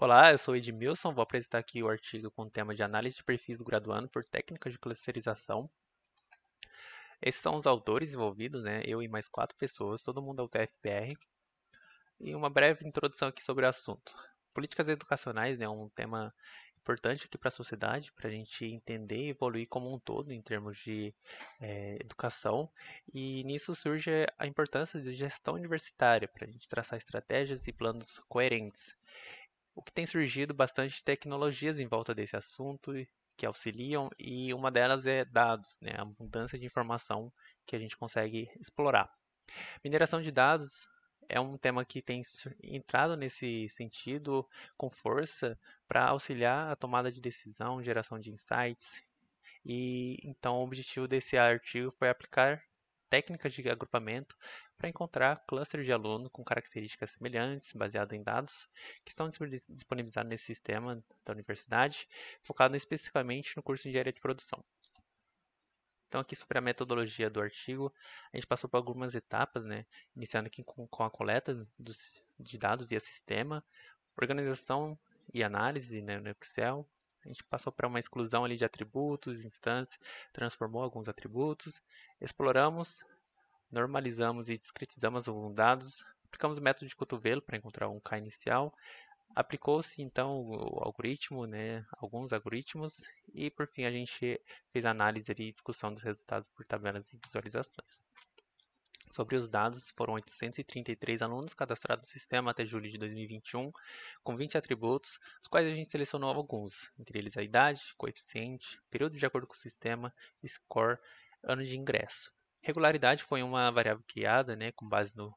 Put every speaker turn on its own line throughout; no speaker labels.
Olá, eu sou Edmilson, vou apresentar aqui o artigo com o tema de análise de perfis do graduando por técnicas de clusterização. Esses são os autores envolvidos, né? eu e mais quatro pessoas, todo mundo é TFPR. E uma breve introdução aqui sobre o assunto. Políticas educacionais né, é um tema importante aqui para a sociedade, para a gente entender e evoluir como um todo em termos de é, educação. E nisso surge a importância de gestão universitária, para a gente traçar estratégias e planos coerentes o que tem surgido bastante tecnologias em volta desse assunto que auxiliam e uma delas é dados, né, a abundância de informação que a gente consegue explorar. Mineração de dados é um tema que tem entrado nesse sentido com força para auxiliar a tomada de decisão, geração de insights. E então o objetivo desse artigo foi aplicar técnicas de agrupamento para encontrar clusters de aluno com características semelhantes, baseado em dados que estão disponibilizados nesse sistema da universidade, focado especificamente no curso de engenharia de produção. Então, aqui sobre a metodologia do artigo, a gente passou por algumas etapas, né? iniciando aqui com, a coleta dos, de dados via sistema, organização e análise né, no Excel. A gente passou para uma exclusão ali de atributos, instâncias, transformou alguns atributos. Exploramos normalizamos e discretizamos alguns dados, aplicamos o método de cotovelo para encontrar um K inicial, aplicou-se então o algoritmo, né, alguns algoritmos, e por fim a gente fez análise e discussão dos resultados por tabelas e visualizações. Sobre os dados, foram 833 alunos cadastrados no sistema até julho de 2021, com 20 atributos, dos quais a gente selecionou alguns, entre eles a idade, coeficiente, período de acordo com o sistema, score, ano de ingresso. Regularidade foi uma variável criada né, com base no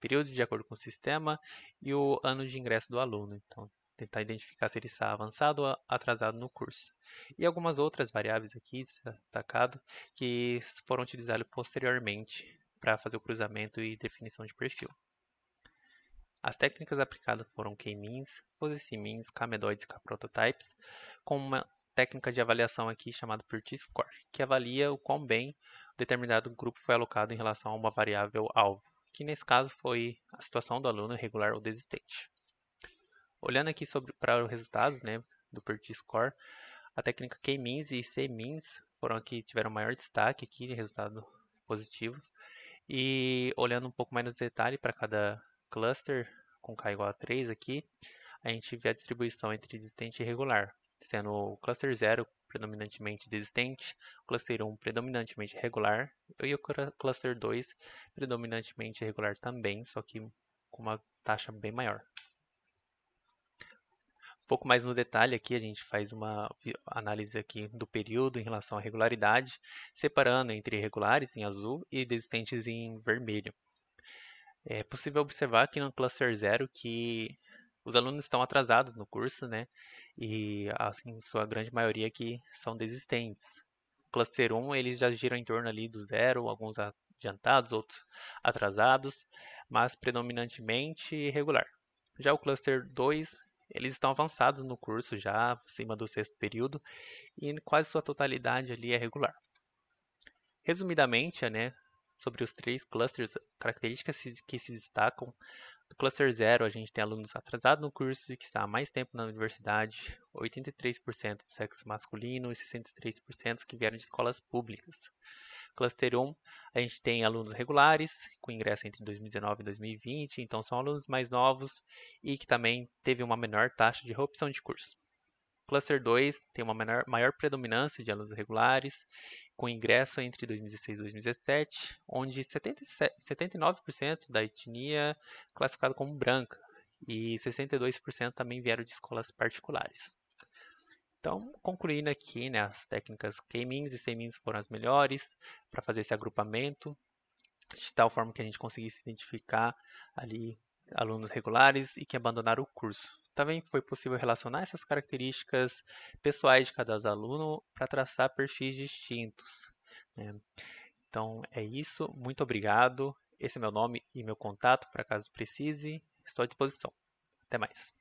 período de acordo com o sistema e o ano de ingresso do aluno. Então, tentar identificar se ele está avançado ou atrasado no curso. E algumas outras variáveis aqui destacado que foram utilizadas posteriormente para fazer o cruzamento e definição de perfil. As técnicas aplicadas foram K-means, Posy-means, Kamedoids e Prototypes, com uma técnica de avaliação aqui chamada Purity Score, que avalia o quão bem determinado grupo foi alocado em relação a uma variável alvo, que nesse caso foi a situação do aluno regular ou desistente. Olhando aqui para os resultados né, do PERT Score, a técnica K-means e C-means foram a que tiveram maior destaque aqui, de resultados positivos. E olhando um pouco mais nos detalhes para cada cluster, com K igual a 3 aqui, a gente vê a distribuição entre desistente e regular, sendo o cluster 0 predominantemente desistente, o cluster 1 predominantemente regular e o cluster 2 predominantemente regular também, só que com uma taxa bem maior. Um pouco mais no detalhe aqui, a gente faz uma análise aqui do período em relação à regularidade, separando entre regulares em azul e desistentes em vermelho. É possível observar aqui no cluster 0 que os alunos estão atrasados no curso, né? E assim, sua grande maioria aqui são desistentes. Cluster 1, eles já giram em torno ali do zero, alguns adiantados, outros atrasados, mas predominantemente irregular. Já o cluster 2, eles estão avançados no curso já, acima do sexto período, e quase sua totalidade ali é regular. Resumidamente, né, sobre os três clusters, características que se destacam, no cluster zero, a gente tem alunos atrasados no curso e que está há mais tempo na universidade, 83% do sexo masculino e 63% que vieram de escolas públicas. Cluster 1, a gente tem alunos regulares, com ingresso entre 2019 e 2020, então são alunos mais novos e que também teve uma menor taxa de reopção de curso cluster 2 tem uma maior predominância de alunos regulares, com ingresso entre 2016 e 2017, onde 77, 79% da etnia é classificada como branca e 62% também vieram de escolas particulares. Então, concluindo aqui, né, as técnicas K-means e C-means foram as melhores para fazer esse agrupamento, de tal forma que a gente conseguisse identificar ali alunos regulares e que abandonaram o curso. Também foi possível relacionar essas características pessoais de cada aluno para traçar perfis distintos. Né? Então é isso, muito obrigado. Esse é meu nome e meu contato para caso precise. Estou à disposição. Até mais.